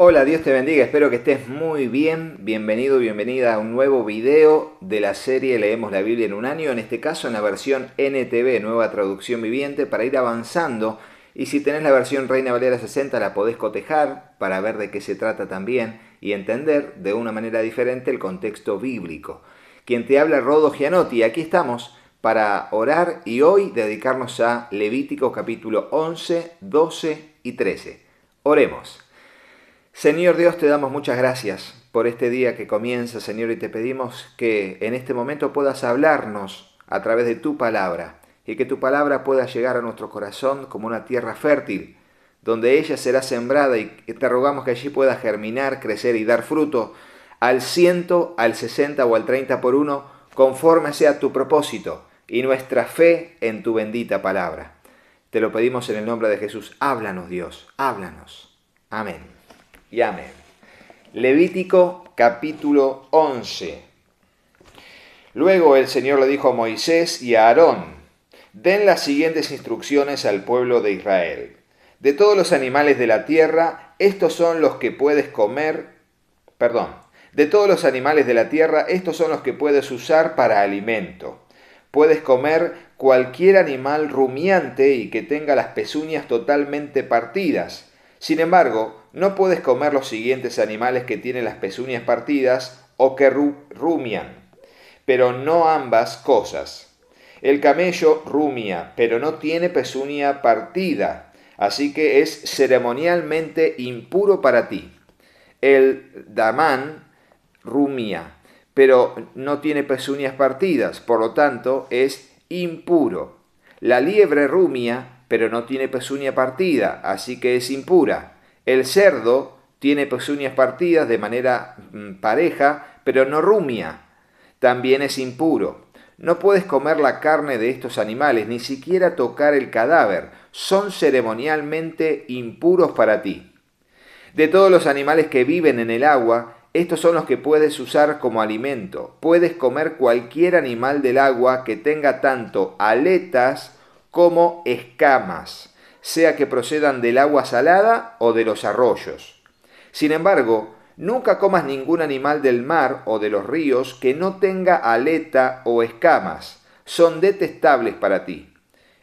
Hola, Dios te bendiga, espero que estés muy bien. Bienvenido, bienvenida a un nuevo video de la serie Leemos la Biblia en un año, en este caso en la versión NTV, nueva traducción viviente, para ir avanzando. Y si tenés la versión Reina Valera 60 la podés cotejar para ver de qué se trata también y entender de una manera diferente el contexto bíblico. Quien te habla Rodo Gianotti, aquí estamos para orar y hoy dedicarnos a Levítico capítulo 11, 12 y 13. Oremos. Señor Dios, te damos muchas gracias por este día que comienza, Señor, y te pedimos que en este momento puedas hablarnos a través de tu palabra y que tu palabra pueda llegar a nuestro corazón como una tierra fértil, donde ella será sembrada y te rogamos que allí pueda germinar, crecer y dar fruto al ciento, al sesenta o al treinta por uno, conforme sea tu propósito y nuestra fe en tu bendita palabra. Te lo pedimos en el nombre de Jesús. Háblanos, Dios, háblanos. Amén y Levítico capítulo 11. Luego el Señor le dijo a Moisés y a Aarón, den las siguientes instrucciones al pueblo de Israel. De todos los animales de la tierra, estos son los que puedes comer, perdón, de todos los animales de la tierra, estos son los que puedes usar para alimento. Puedes comer cualquier animal rumiante y que tenga las pezuñas totalmente partidas sin embargo, no puedes comer los siguientes animales que tienen las pezuñas partidas o que rumian, pero no ambas cosas. El camello rumia, pero no tiene pezuña partida, así que es ceremonialmente impuro para ti. El damán rumia, pero no tiene pezuñas partidas, por lo tanto es impuro. La liebre rumia, pero no tiene pezuña partida, así que es impura. El cerdo tiene pezuñas partidas de manera mm, pareja, pero no rumia. También es impuro. No puedes comer la carne de estos animales, ni siquiera tocar el cadáver. Son ceremonialmente impuros para ti. De todos los animales que viven en el agua, estos son los que puedes usar como alimento. Puedes comer cualquier animal del agua que tenga tanto aletas como escamas, sea que procedan del agua salada o de los arroyos. Sin embargo, nunca comas ningún animal del mar o de los ríos que no tenga aleta o escamas, son detestables para ti.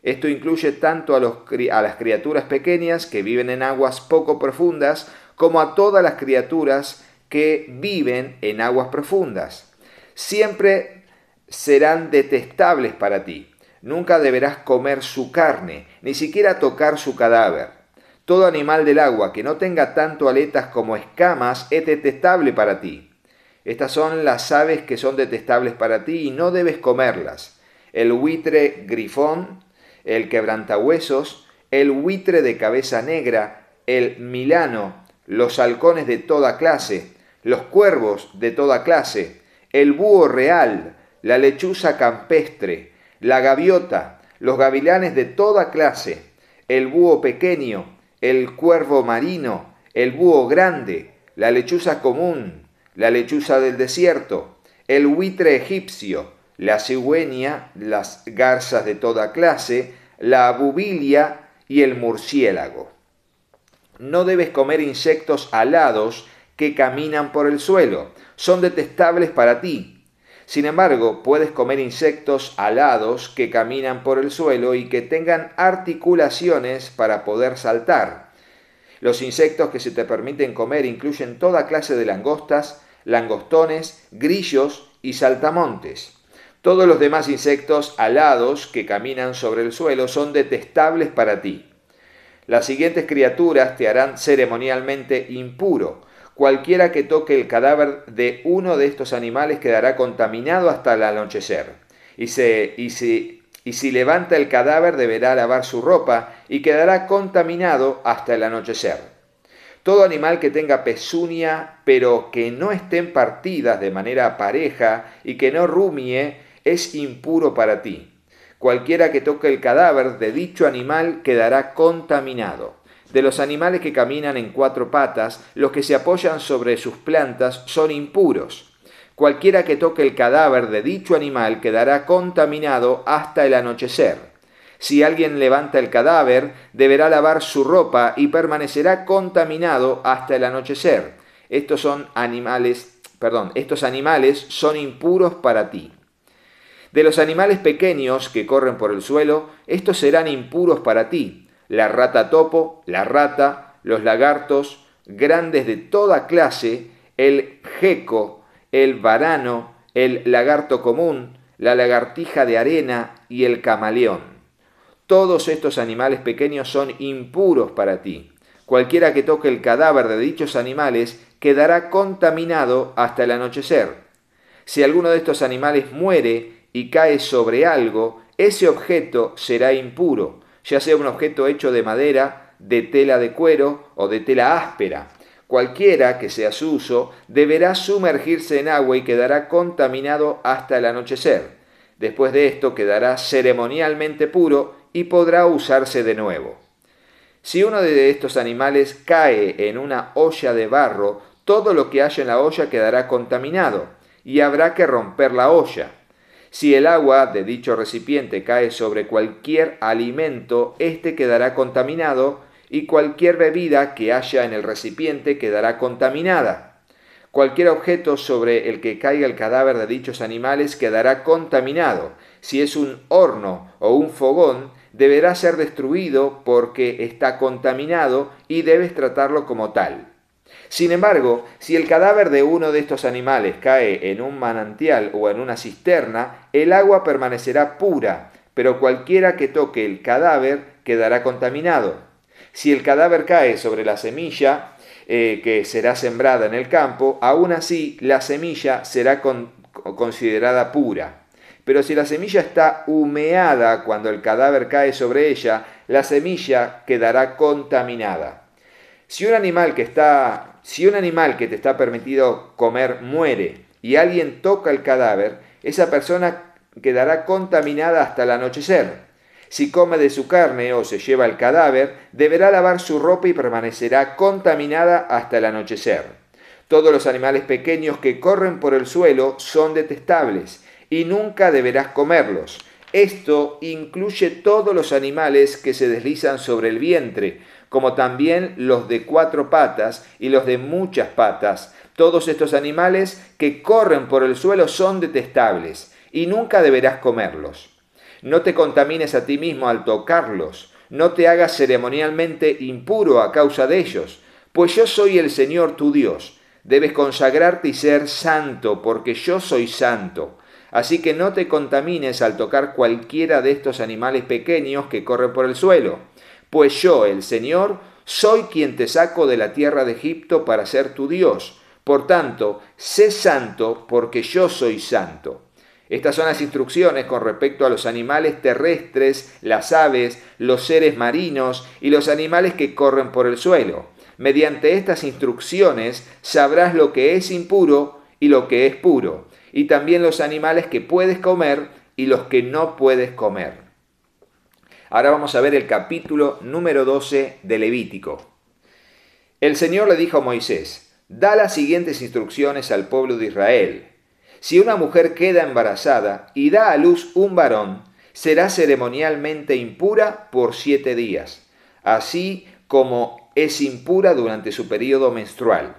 Esto incluye tanto a, los, a las criaturas pequeñas que viven en aguas poco profundas como a todas las criaturas que viven en aguas profundas. Siempre serán detestables para ti. Nunca deberás comer su carne, ni siquiera tocar su cadáver. Todo animal del agua que no tenga tanto aletas como escamas es detestable para ti. Estas son las aves que son detestables para ti y no debes comerlas. El buitre grifón, el quebrantahuesos, el buitre de cabeza negra, el milano, los halcones de toda clase, los cuervos de toda clase, el búho real, la lechuza campestre, la gaviota, los gavilanes de toda clase, el búho pequeño, el cuervo marino, el búho grande, la lechuza común, la lechuza del desierto, el buitre egipcio, la cigüeña, las garzas de toda clase, la bubilia y el murciélago. No debes comer insectos alados que caminan por el suelo, son detestables para ti sin embargo, puedes comer insectos alados que caminan por el suelo y que tengan articulaciones para poder saltar. Los insectos que se te permiten comer incluyen toda clase de langostas, langostones, grillos y saltamontes. Todos los demás insectos alados que caminan sobre el suelo son detestables para ti. Las siguientes criaturas te harán ceremonialmente impuro. Cualquiera que toque el cadáver de uno de estos animales quedará contaminado hasta el anochecer. Y, si, si levanta el cadáver deberá lavar su ropa y quedará contaminado hasta el anochecer. Todo animal que tenga pezuña, pero que no estén partidas de manera pareja y que no rumie, es impuro para ti. Cualquiera que toque el cadáver de dicho animal quedará contaminado. De los animales que caminan en cuatro patas, los que se apoyan sobre sus plantas son impuros. Cualquiera que toque el cadáver de dicho animal quedará contaminado hasta el anochecer. Si alguien levanta el cadáver, deberá lavar su ropa y permanecerá contaminado hasta el anochecer. Estos son animales, perdón, estos animales son impuros para ti. De los animales pequeños que corren por el suelo, estos serán impuros para ti la rata topo, la rata, los lagartos, grandes de toda clase, el geco, el varano, el lagarto común, la lagartija de arena y el camaleón. Todos estos animales pequeños son impuros para ti. Cualquiera que toque el cadáver de dichos animales quedará contaminado hasta el anochecer. Si alguno de estos animales muere y cae sobre algo, ese objeto será impuro ya sea un objeto hecho de madera, de tela de cuero o de tela áspera. Cualquiera que sea su uso, deberá sumergirse en agua y quedará contaminado hasta el anochecer. Después de esto quedará ceremonialmente puro y podrá usarse de nuevo. Si uno de estos animales cae en una olla de barro, todo lo que haya en la olla quedará contaminado y habrá que romper la olla. Si el agua de dicho recipiente cae sobre cualquier alimento, éste quedará contaminado y cualquier bebida que haya en el recipiente quedará contaminada. Cualquier objeto sobre el que caiga el cadáver de dichos animales quedará contaminado. Si es un horno o un fogón, deberá ser destruido porque está contaminado y debes tratarlo como tal. Sin embargo, si el cadáver de uno de estos animales cae en un manantial o en una cisterna, el agua permanecerá pura, pero cualquiera que toque el cadáver quedará contaminado. Si el cadáver cae sobre la semilla eh, que será sembrada en el campo, aún así la semilla será considerada pura. Pero si la semilla está humeada cuando el cadáver cae sobre ella, la semilla quedará contaminada. Si un animal que está si un animal que te está permitido comer muere y alguien toca el cadáver, esa persona quedará contaminada hasta el anochecer. Si come de su carne o se lleva el cadáver, deberá lavar su ropa y permanecerá contaminada hasta el anochecer. Todos los animales pequeños que corren por el suelo son detestables y nunca deberás comerlos. Esto incluye todos los animales que se deslizan sobre el vientre, como también los de cuatro patas y los de muchas patas. Todos estos animales que corren por el suelo son detestables, y nunca deberás comerlos. No te contamines a ti mismo al tocarlos, no te hagas ceremonialmente impuro a causa de ellos, pues yo soy el Señor tu Dios. Debes consagrarte y ser santo, porque yo soy santo. Así que no te contamines al tocar cualquiera de estos animales pequeños que corren por el suelo pues yo, el Señor, soy quien te saco de la tierra de Egipto para ser tu Dios. Por tanto, sé santo porque yo soy santo. Estas son las instrucciones con respecto a los animales terrestres, las aves, los seres marinos y los animales que corren por el suelo. Mediante estas instrucciones sabrás lo que es impuro y lo que es puro, y también los animales que puedes comer y los que no puedes comer. Ahora vamos a ver el capítulo número 12 de Levítico. El Señor le dijo a Moisés, da las siguientes instrucciones al pueblo de Israel. Si una mujer queda embarazada y da a luz un varón, será ceremonialmente impura por siete días, así como es impura durante su periodo menstrual.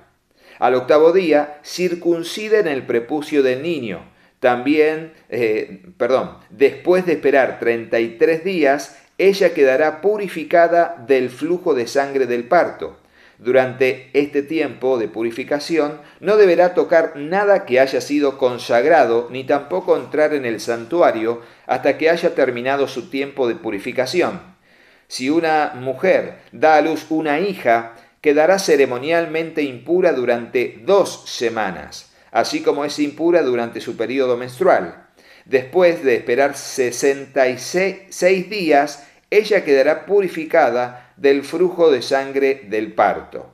Al octavo día, circunciden el prepucio del niño también, eh, perdón, después de esperar 33 días, ella quedará purificada del flujo de sangre del parto. Durante este tiempo de purificación no deberá tocar nada que haya sido consagrado, ni tampoco entrar en el santuario hasta que haya terminado su tiempo de purificación. Si una mujer da a luz una hija, quedará ceremonialmente impura durante dos semanas así como es impura durante su periodo menstrual. Después de esperar 66 días, ella quedará purificada del flujo de sangre del parto.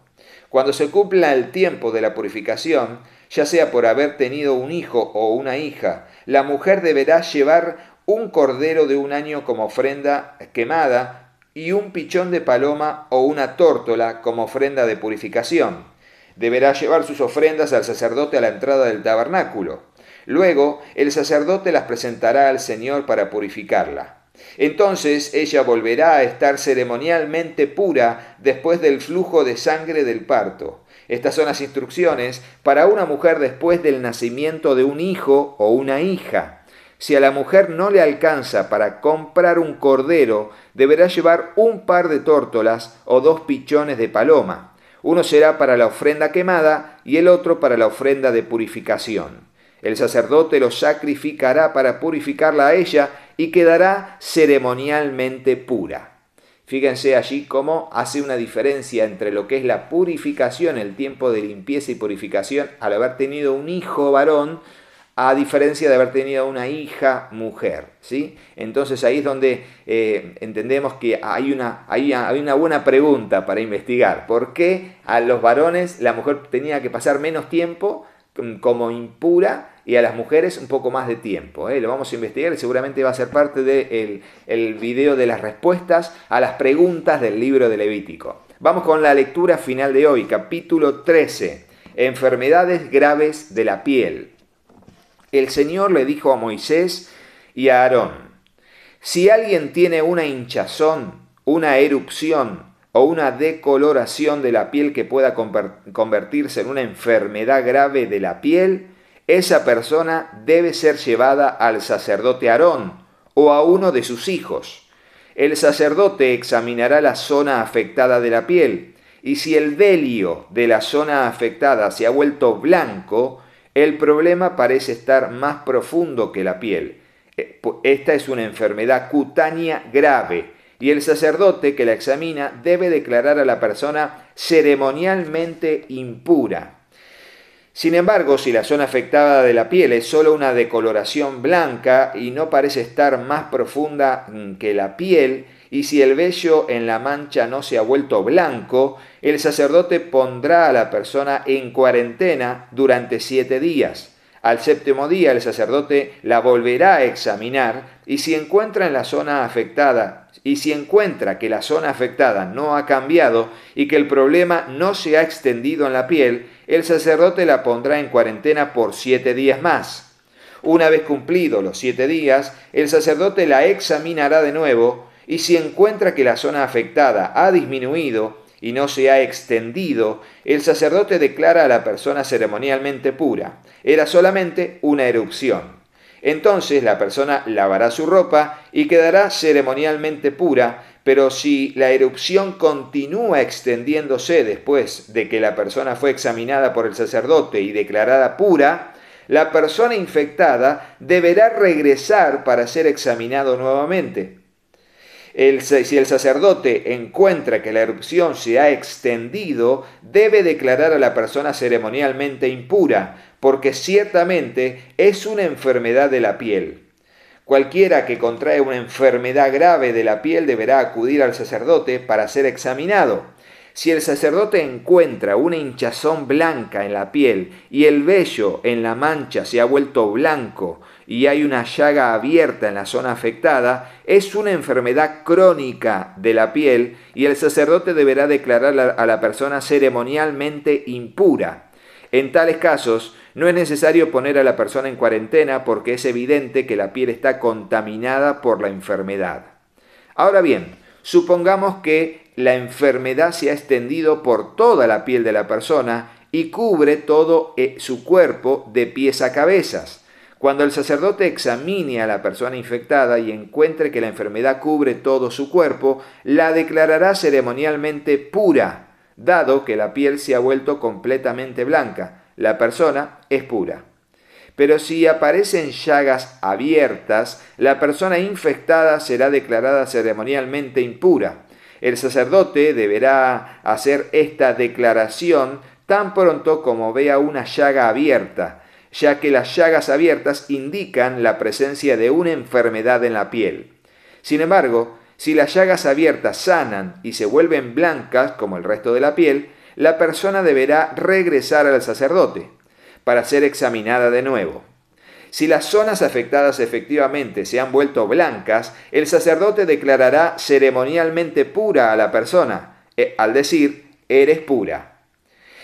Cuando se cumpla el tiempo de la purificación, ya sea por haber tenido un hijo o una hija, la mujer deberá llevar un cordero de un año como ofrenda quemada y un pichón de paloma o una tórtola como ofrenda de purificación. Deberá llevar sus ofrendas al sacerdote a la entrada del tabernáculo. Luego el sacerdote las presentará al Señor para purificarla. Entonces ella volverá a estar ceremonialmente pura después del flujo de sangre del parto. Estas son las instrucciones para una mujer después del nacimiento de un hijo o una hija. Si a la mujer no le alcanza para comprar un cordero, deberá llevar un par de tórtolas o dos pichones de paloma. Uno será para la ofrenda quemada y el otro para la ofrenda de purificación. El sacerdote lo sacrificará para purificarla a ella y quedará ceremonialmente pura. Fíjense allí cómo hace una diferencia entre lo que es la purificación, el tiempo de limpieza y purificación, al haber tenido un hijo varón a diferencia de haber tenido una hija mujer. ¿sí? Entonces ahí es donde eh, entendemos que hay una, hay, una buena pregunta para investigar. ¿Por qué a los varones la mujer tenía que pasar menos tiempo mm, como impura y a las mujeres un poco más de tiempo. Eh? Lo vamos a investigar y seguramente va a ser parte del el video de las respuestas a las preguntas del libro de Levítico. Vamos con la lectura final de hoy, capítulo 13, enfermedades graves de la piel. El Señor le dijo a Moisés y a Aarón, si alguien tiene una hinchazón, una erupción o una decoloración de la piel que pueda convertirse en una enfermedad grave de la piel, esa persona debe ser llevada al sacerdote Aarón o a uno de sus hijos. El sacerdote examinará la zona afectada de la piel, y si el velio de la zona afectada se ha vuelto blanco, el problema parece estar más profundo que la piel. Eh, esta es una enfermedad cutánea grave y el sacerdote que la examina debe declarar a la persona ceremonialmente impura. Sin embargo, si la zona afectada de la piel es solo una decoloración blanca y no parece estar más profunda mm, que la piel, y si el vello en la mancha no se ha vuelto blanco, el sacerdote pondrá a la persona en cuarentena durante siete días. Al séptimo día el sacerdote la volverá a examinar y si encuentra en la zona afectada y si encuentra que la zona afectada no ha cambiado y que el problema no se ha extendido en la piel, el sacerdote la pondrá en cuarentena por siete días más. Una vez cumplidos los siete días, el sacerdote la examinará de nuevo y si encuentra que la zona afectada ha disminuido y no se ha extendido, el sacerdote declara a la persona ceremonialmente pura. Era solamente una erupción. Entonces la persona lavará su ropa y quedará ceremonialmente pura, pero si la erupción continúa extendiéndose después de que la persona fue examinada por el sacerdote y declarada pura, la persona infectada deberá regresar para ser examinado nuevamente si el sacerdote encuentra que la erupción se ha extendido, debe declarar a la persona ceremonialmente impura, porque ciertamente es una enfermedad de la piel. Cualquiera que contrae una enfermedad grave de la piel deberá acudir al sacerdote para ser examinado. Si el sacerdote encuentra una hinchazón blanca en la piel y el vello en la mancha se ha vuelto blanco y hay una llaga abierta en la zona afectada, es una enfermedad crónica de la piel y el sacerdote deberá declarar a la persona ceremonialmente impura. En tales casos, no es necesario poner a la persona en cuarentena porque es evidente que la piel está contaminada por la enfermedad. Ahora bien, Supongamos que la enfermedad se ha extendido por toda la piel de la persona y cubre todo eh, su cuerpo de pies a cabezas. Cuando el sacerdote examine a la persona infectada y encuentre que la enfermedad cubre todo su cuerpo, la declarará ceremonialmente pura, dado que la piel se ha vuelto completamente blanca. La persona es pura pero si aparecen llagas abiertas, la persona infectada será declarada ceremonialmente impura. El sacerdote deberá hacer esta declaración tan pronto como vea una llaga abierta, ya que las llagas abiertas indican la presencia de una enfermedad en la piel. Sin embargo, si las llagas abiertas sanan y se vuelven blancas como el resto de la piel, la persona deberá regresar al sacerdote para ser examinada de nuevo. Si las zonas afectadas efectivamente se han vuelto blancas, el sacerdote declarará ceremonialmente pura a la persona, eh, al decir, eres pura.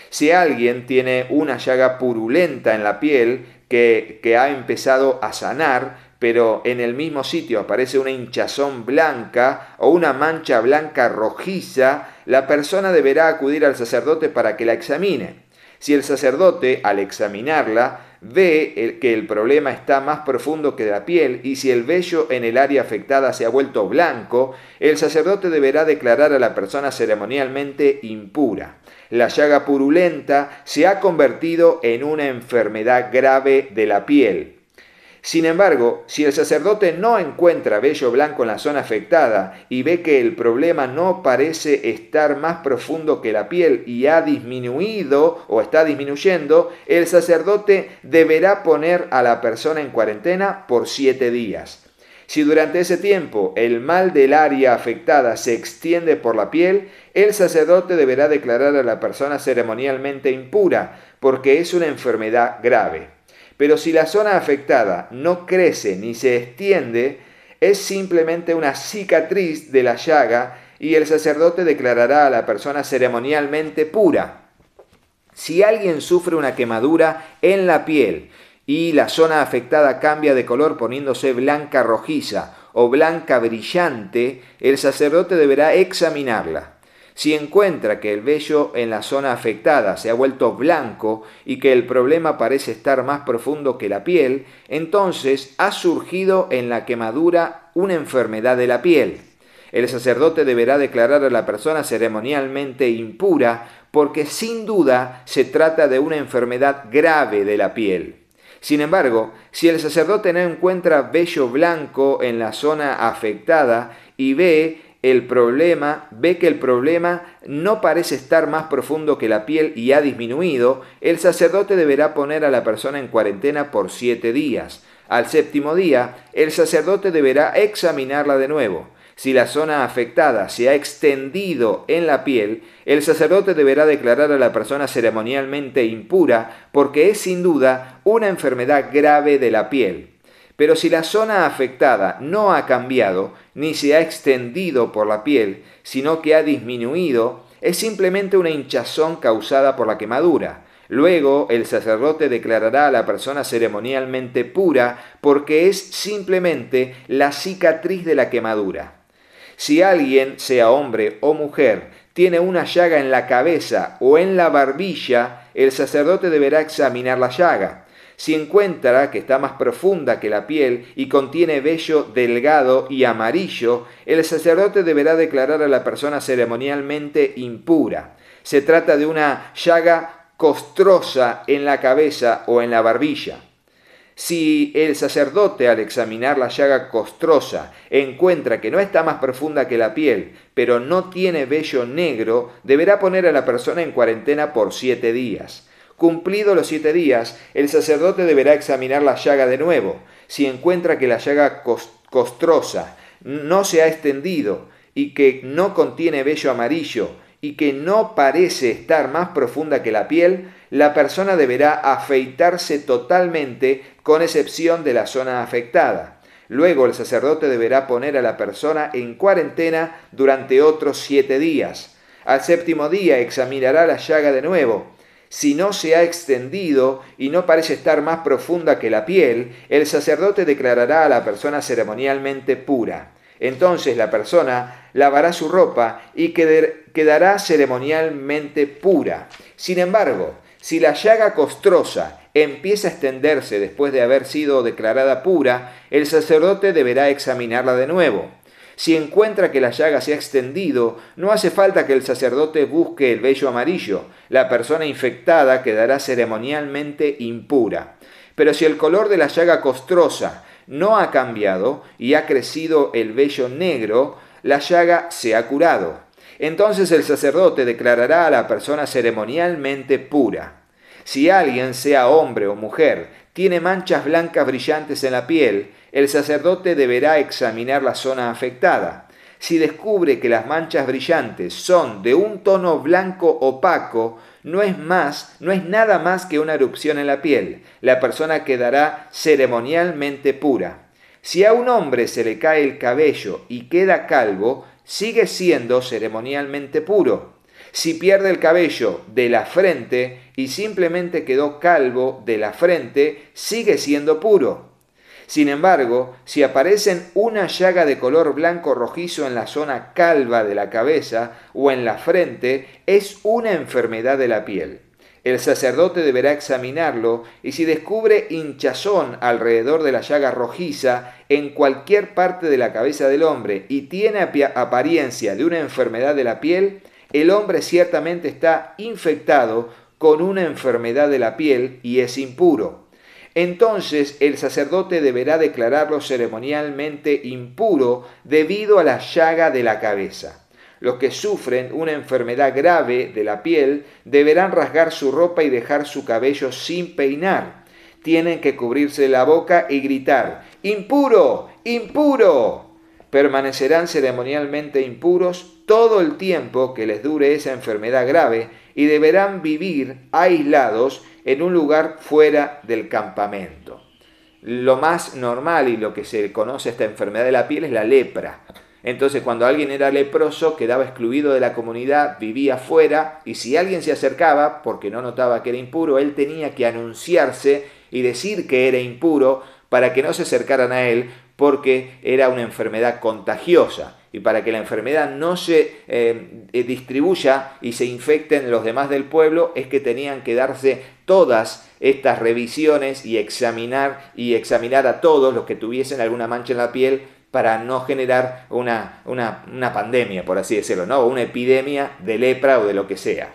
Si alguien tiene una llaga purulenta en la piel que, ha empezado a sanar, pero en el mismo sitio aparece una hinchazón blanca o una mancha blanca rojiza, la persona deberá acudir al sacerdote para que la examine. Si el sacerdote, al examinarla, ve que el problema está más profundo que la piel y si el vello en el área afectada se ha vuelto blanco, el sacerdote deberá declarar a la persona ceremonialmente impura. La llaga purulenta se ha convertido en una enfermedad grave de la piel. Sin embargo, si el sacerdote no encuentra vello blanco en la zona afectada y ve que el problema no parece estar más profundo que la piel y ha disminuido o está disminuyendo, el sacerdote deberá poner a la persona en cuarentena por siete días. Si durante ese tiempo el mal del área afectada se extiende por la piel, el sacerdote deberá declarar a la persona ceremonialmente impura, porque es una enfermedad grave. Pero si la zona afectada no crece ni se extiende, es simplemente una cicatriz de la llaga y el sacerdote declarará a la persona ceremonialmente pura. Si alguien sufre una quemadura en la piel y la zona afectada cambia de color poniéndose blanca rojiza o blanca brillante, el sacerdote deberá examinarla. Si encuentra que el vello en la zona afectada se ha vuelto blanco y que el problema parece estar más profundo que la piel, entonces ha surgido en la quemadura una enfermedad de la piel. El sacerdote deberá declarar a la persona ceremonialmente impura porque sin duda se trata de una enfermedad grave de la piel. Sin embargo, si el sacerdote no encuentra vello blanco en la zona afectada y ve el problema, ve que el problema no parece estar más profundo que la piel y ha disminuido, el sacerdote deberá poner a la persona en cuarentena por siete días. Al séptimo día, el sacerdote deberá examinarla de nuevo. Si la zona afectada se ha extendido en la piel, el sacerdote deberá declarar a la persona ceremonialmente impura porque es sin duda una enfermedad grave de la piel. Pero si la zona afectada no ha cambiado ni se ha extendido por la piel, sino que ha disminuido, es simplemente una hinchazón causada por la quemadura. Luego el sacerdote declarará a la persona ceremonialmente pura porque es simplemente la cicatriz de la quemadura. Si alguien, sea hombre o mujer, tiene una llaga en la cabeza o en la barbilla, el sacerdote deberá examinar la llaga. Si encuentra que está más profunda que la piel y contiene vello delgado y amarillo, el sacerdote deberá declarar a la persona ceremonialmente impura. Se trata de una llaga costrosa en la cabeza o en la barbilla. Si el sacerdote al examinar la llaga costrosa encuentra que no está más profunda que la piel, pero no tiene vello negro, deberá poner a la persona en cuarentena por siete días. Cumplido los siete días, el sacerdote deberá examinar la llaga de nuevo. Si encuentra que la llaga costrosa no se ha extendido y que no contiene vello amarillo y que no parece estar más profunda que la piel, la persona deberá afeitarse totalmente con excepción de la zona afectada. Luego el sacerdote deberá poner a la persona en cuarentena durante otros siete días. Al séptimo día examinará la llaga de nuevo si no se ha extendido y no parece estar más profunda que la piel, el sacerdote declarará a la persona ceremonialmente pura. Entonces la persona lavará su ropa y quedará ceremonialmente pura. Sin embargo, si la llaga costrosa empieza a extenderse después de haber sido declarada pura, el sacerdote deberá examinarla de nuevo. Si encuentra que la llaga se ha extendido, no hace falta que el sacerdote busque el vello amarillo. La persona infectada quedará ceremonialmente impura. Pero si el color de la llaga costrosa no ha cambiado y ha crecido el vello negro, la llaga se ha curado. Entonces el sacerdote declarará a la persona ceremonialmente pura. Si alguien, sea hombre o mujer, tiene manchas blancas brillantes en la piel, el sacerdote deberá examinar la zona afectada. Si descubre que las manchas brillantes son de un tono blanco opaco, no es más, no es nada más que una erupción en la piel. La persona quedará ceremonialmente pura. Si a un hombre se le cae el cabello y queda calvo, sigue siendo ceremonialmente puro si pierde el cabello de la frente y simplemente quedó calvo de la frente, sigue siendo puro. Sin embargo, si aparecen una llaga de color blanco rojizo en la zona calva de la cabeza o en la frente, es una enfermedad de la piel. El sacerdote deberá examinarlo y si descubre hinchazón alrededor de la llaga rojiza en cualquier parte de la cabeza del hombre y tiene apariencia de una enfermedad de la piel, el hombre ciertamente está infectado con una enfermedad de la piel y es impuro. Entonces el sacerdote deberá declararlo ceremonialmente impuro debido a la llaga de la cabeza. Los que sufren una enfermedad grave de la piel deberán rasgar su ropa y dejar su cabello sin peinar. Tienen que cubrirse la boca y gritar, impuro, impuro, permanecerán ceremonialmente impuros todo el tiempo que les dure esa enfermedad grave y deberán vivir aislados en un lugar fuera del campamento. Lo más normal y lo que se conoce esta enfermedad de la piel es la lepra. Entonces cuando alguien era leproso quedaba excluido de la comunidad, vivía fuera y si alguien se acercaba porque no notaba que era impuro, él tenía que anunciarse y decir que era impuro para que no se acercaran a él, porque era una enfermedad contagiosa y para que la enfermedad no se eh, eh, distribuya y se infecten los demás del pueblo es que tenían que darse todas estas revisiones y examinar y examinar a todos los que tuviesen alguna mancha en la piel para no generar una, pandemia, por así decirlo, ¿no? una epidemia de lepra o de lo que sea.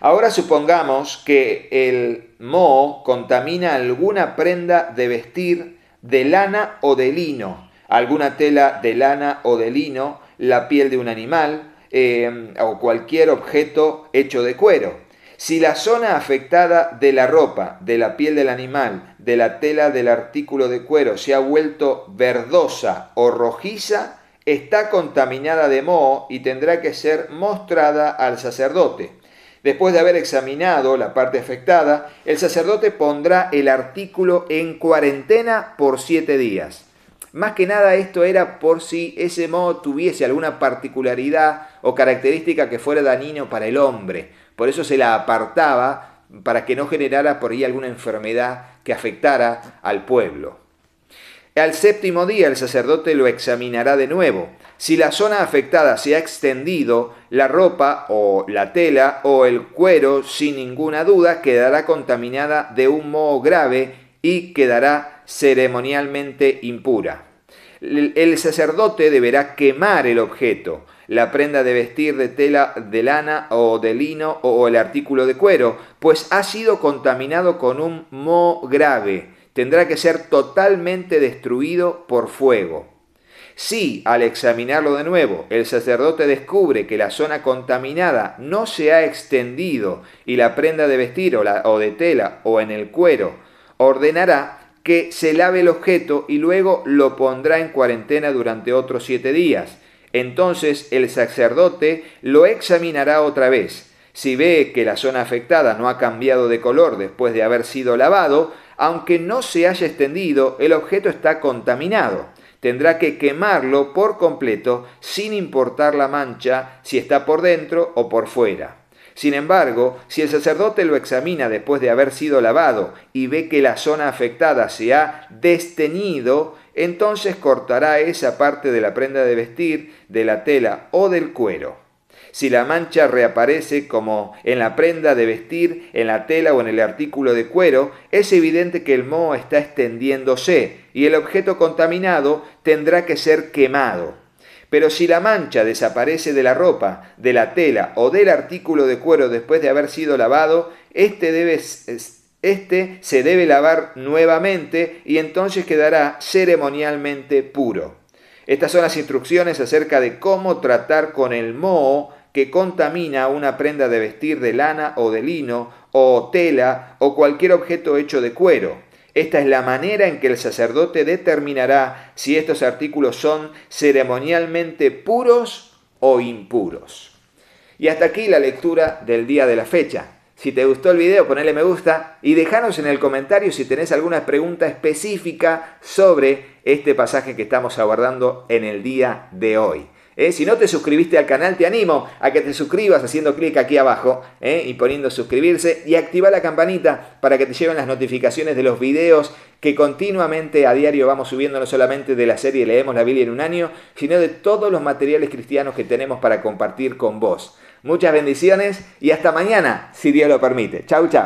Ahora supongamos que el moho contamina alguna prenda de vestir de lana o de lino, alguna tela de lana o de lino, la piel de un animal em, o cualquier objeto hecho de cuero. Si la zona afectada de la ropa, de la piel del animal, de la tela del artículo de cuero se ha vuelto verdosa o rojiza, está contaminada de moho y tendrá que ser mostrada al sacerdote. Después de haber examinado la parte afectada, el sacerdote pondrá el artículo en cuarentena por siete días. Más que nada esto era por si ese modo tuviese alguna particularidad o característica que fuera dañino para el hombre. Por eso se la apartaba para que no generara por ahí alguna enfermedad que afectara al pueblo. Al séptimo día el sacerdote lo examinará de nuevo si la zona afectada se ha extendido, la ropa o la tela o el cuero sin ninguna duda quedará contaminada de un moho grave y quedará ceremonialmente impura. El sacerdote deberá quemar el objeto, la prenda de vestir de tela de lana o de lino o el artículo de cuero, pues ha sido contaminado con un moho grave. Tendrá que ser totalmente destruido por fuego. Si al examinarlo de nuevo el sacerdote descubre que la zona contaminada no se ha extendido y la prenda de vestir o, o de tela o en el cuero, ordenará que se lave el objeto y luego lo pondrá en cuarentena durante otros siete días. Entonces el sacerdote lo examinará otra vez. Si ve que la zona afectada no ha cambiado de color después de haber sido lavado, aunque no se haya extendido, el objeto está contaminado tendrá que quemarlo por completo sin importar la mancha si está por dentro o por fuera. Sin embargo, si el sacerdote lo examina después de haber sido lavado y ve que la zona afectada se ha desteñido, entonces cortará esa parte de la prenda de vestir, de la tela o del cuero si la mancha reaparece como en la prenda de vestir, en la tela o en el artículo de cuero, es evidente que el moho está extendiéndose y el objeto contaminado tendrá que ser quemado. Pero si la mancha desaparece de la ropa, de la tela o del artículo de cuero después de haber sido lavado, este, este se debe lavar nuevamente y entonces quedará ceremonialmente puro. Estas son las instrucciones acerca de cómo tratar con el moho que contamina una prenda de vestir de lana o de lino o tela o cualquier objeto hecho de cuero. Esta es la manera en que el sacerdote determinará si estos artículos son ceremonialmente puros o impuros. Y hasta aquí la lectura del día de la fecha. Si te gustó el video, ponle me gusta y dejanos en el comentario si tenés alguna pregunta específica sobre este pasaje que estamos abordando en el día de hoy. ¿Eh? si no te suscribiste al canal, te animo a que te suscribas haciendo clic aquí abajo ¿eh? y poniendo suscribirse y activa la campanita para que te lleven las notificaciones de los videos que continuamente a diario vamos subiendo, no solamente de la serie Leemos la Biblia en un año, sino de todos los materiales cristianos que tenemos para compartir con vos. Muchas bendiciones y hasta mañana, si Dios lo permite. Chau, chau.